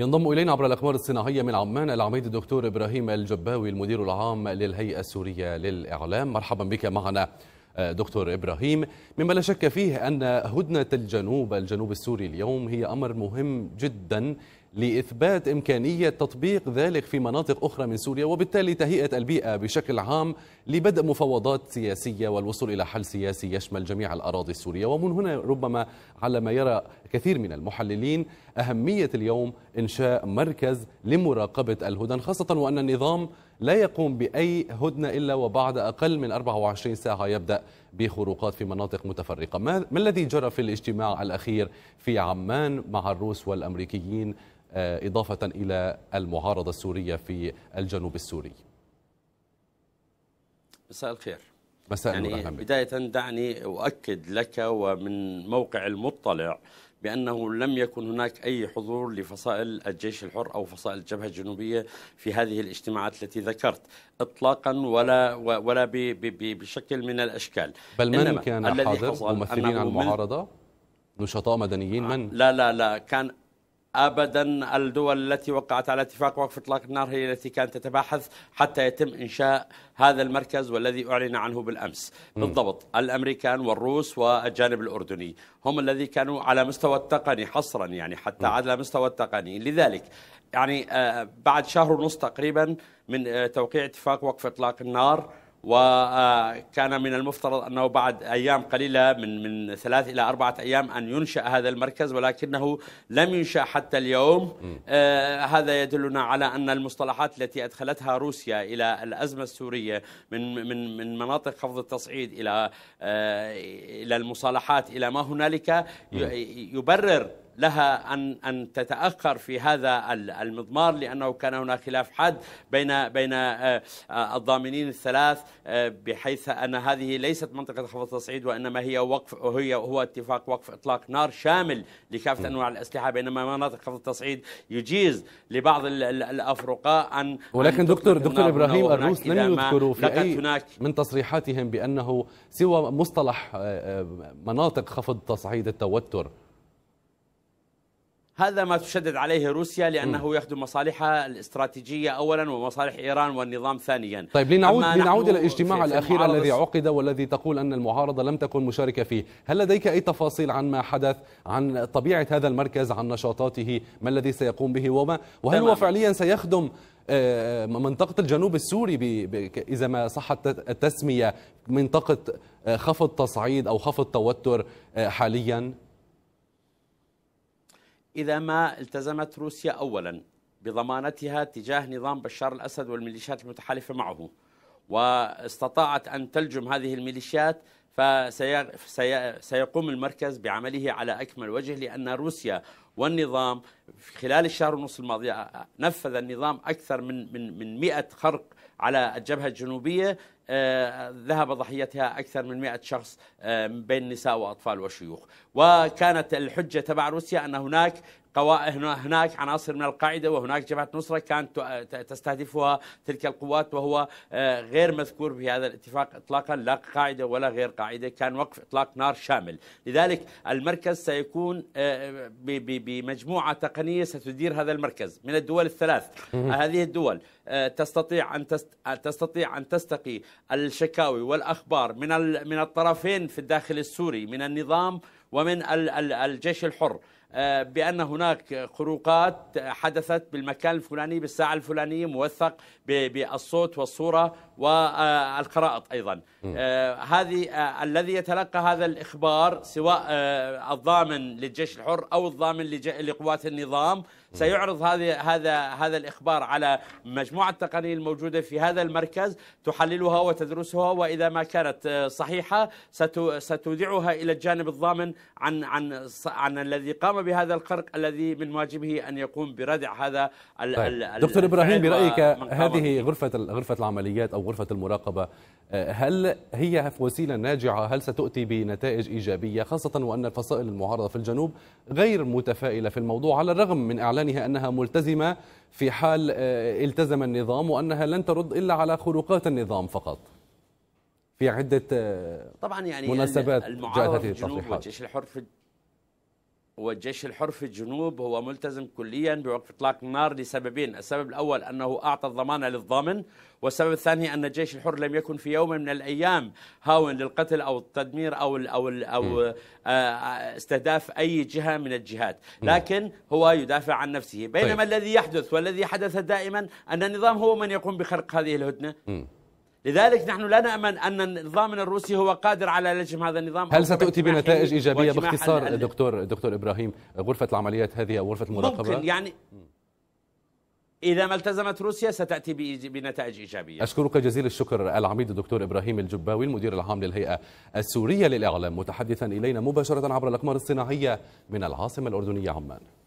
ينضم إلينا عبر الأقمار الصناعية من عمان العميد الدكتور إبراهيم الجباوي المدير العام للهيئة السورية للإعلام مرحبا بك معنا آه، دكتور إبراهيم مما لا شك فيه أن هدنة الجنوب الجنوب السوري اليوم هي أمر مهم جدا لإثبات إمكانية تطبيق ذلك في مناطق أخرى من سوريا وبالتالي تهيئة البيئة بشكل عام لبدء مفاوضات سياسية والوصول إلى حل سياسي يشمل جميع الأراضي السورية ومن هنا ربما على ما يرى كثير من المحللين أهمية اليوم إنشاء مركز لمراقبة الهدن خاصة وأن النظام لا يقوم بأي هدنة إلا وبعد أقل من 24 ساعة يبدأ بخروقات في مناطق متفرقة ما الذي جرى في الاجتماع الأخير في عمان مع الروس والأمريكيين آه، إضافة إلى المعارضة السورية في الجنوب السوري مساء الخير مساء يعني بداية دعني أؤكد لك ومن موقع المطلع بأنه لم يكن هناك أي حضور لفصائل الجيش الحر أو فصائل الجبهة الجنوبية في هذه الاجتماعات التي ذكرت إطلاقا ولا ولا بشكل من الأشكال بل من كان حاضر ممثلين عن المعارضة نشطاء مدنيين من؟ لا لا لا كان ابدا الدول التي وقعت على اتفاق وقف اطلاق النار هي التي كانت تتباحث حتى يتم انشاء هذا المركز والذي اعلن عنه بالامس م. بالضبط الامريكان والروس والجانب الاردني هم الذي كانوا على مستوى التقني حصرا يعني حتى م. على مستوى التقني لذلك يعني آه، بعد شهر ونص تقريبا من آه، توقيع اتفاق وقف اطلاق النار وكان من المفترض انه بعد ايام قليله من من ثلاث الى اربعه ايام ان ينشا هذا المركز ولكنه لم ينشا حتى اليوم آه هذا يدلنا على ان المصطلحات التي ادخلتها روسيا الى الازمه السوريه من من من مناطق خفض التصعيد الى آه الى المصالحات الى ما هنالك يبرر لها ان ان تتاخر في هذا المضمار لانه كان هناك خلاف حاد بين بين آه، الضامنين الثلاث آه، بحيث ان هذه ليست منطقه خفض التصعيد وانما هي وقف وهي هو اتفاق وقف اطلاق نار شامل لكافه انواع الاسلحه بينما مناطق خفض التصعيد يجيز لبعض الافرقاء ان ولكن أن دكتور دكتور ابراهيم الروس لم يذكروا في اي هناك من تصريحاتهم بانه سوى مصطلح آه، مناطق خفض تصعيد التوتر هذا ما تشدد عليه روسيا لانه م. يخدم مصالحها الاستراتيجيه اولا ومصالح ايران والنظام ثانيا. طيب لنعود لنعود الى الاجتماع الاخير الذي عقد والذي تقول ان المعارضه لم تكن مشاركه فيه، هل لديك اي تفاصيل عن ما حدث، عن طبيعه هذا المركز، عن نشاطاته، ما الذي سيقوم به وما وهل هو فعليا سيخدم آه، منطقة الجنوب السوري إذا ما صحت التسمية منطقة آه، خفض تصعيد أو خفض توتر آه، حاليا؟ إذا ما التزمت روسيا أولا بضمانتها تجاه نظام بشار الأسد والميليشيات المتحالفة معه واستطاعت أن تلجم هذه الميليشيات فسيقوم المركز بعمله على أكمل وجه لأن روسيا والنظام خلال الشهر ونص الماضي نفذ النظام أكثر من من من 100 خرق على الجبهة الجنوبية آه، ذهب ضحيتها أكثر من 100 شخص آه، بين نساء وأطفال وشيوخ وكانت الحجة تبع روسيا أن هناك هناك عناصر من القاعدة وهناك جبهة نصرة كانت تستهدفها تلك القوات وهو آه، غير مذكور في هذا الاتفاق إطلاقا لا قاعدة ولا غير قاعدة كان وقف إطلاق نار شامل لذلك المركز سيكون بمجموعة تقنية ستدير هذا المركز من الدول الثلاث هذه الدول آه، تستطيع أن آه، تستطيع أن تستقي الشكاوي والأخبار من من الطرفين في الداخل السوري من النظام ومن الجيش الحر آه، بأن هناك خروقات حدثت بالمكان الفلاني بالساعة الفلانية موثق بالصوت والصورة والخرائط أيضا آه، هذه آه، الذي يتلقى هذا الإخبار سواء الضامن للجيش الحر أو الضامن لقوات النظام سيعرض هذا هذا هذا الاخبار على مجموعه التقنيه الموجوده في هذا المركز تحللها وتدرسها واذا ما كانت صحيحه ستودعها الى الجانب الضامن عن عن عن الذي قام بهذا القرق الذي من واجبه ان يقوم بردع هذا ال طيب. ال دكتور ابراهيم برايك هذه غرفه غرفه العمليات او غرفه المراقبه آه، هل هي وسيله ناجعه هل ستؤتي بنتائج ايجابيه خاصه وان الفصائل المعارضه في الجنوب غير متفائله في الموضوع على الرغم من اعلانها انها ملتزمه في حال آه، التزم النظام وانها لن ترد الا على خروقات النظام فقط في عده آه، طبعا يعني مناسبات جاءت هذه التصريحات الجيش الحر في والجيش الحر في الجنوب هو ملتزم كليا بوقف اطلاق النار لسببين، السبب الاول انه اعطى الضمانه للضامن، والسبب الثاني ان الجيش الحر لم يكن في يوم من الايام هاون للقتل او التدمير او الـ او الـ او آه، آه، استهداف اي جهه من الجهات، لكن هو يدافع عن نفسه، بينما طيب. الذي يحدث والذي حدث دائما ان النظام هو من يقوم بخرق هذه الهدنه. لذلك نحن لا نأمن أن النظام الروسي هو قادر على لجم هذا النظام هل ستؤتي بنتائج إيجابية باختصار دكتور دكتور إبراهيم غرفة العمليات هذه أو غرفة المراقبة ممكن يعني إذا ما التزمت روسيا ستأتي بنتائج إيجابية أشكرك جزيل الشكر العميد الدكتور إبراهيم الجباوي المدير العام للهيئة السورية للإعلام متحدثا إلينا مباشرة عبر الأقمار الصناعية من العاصمة الأردنية عمان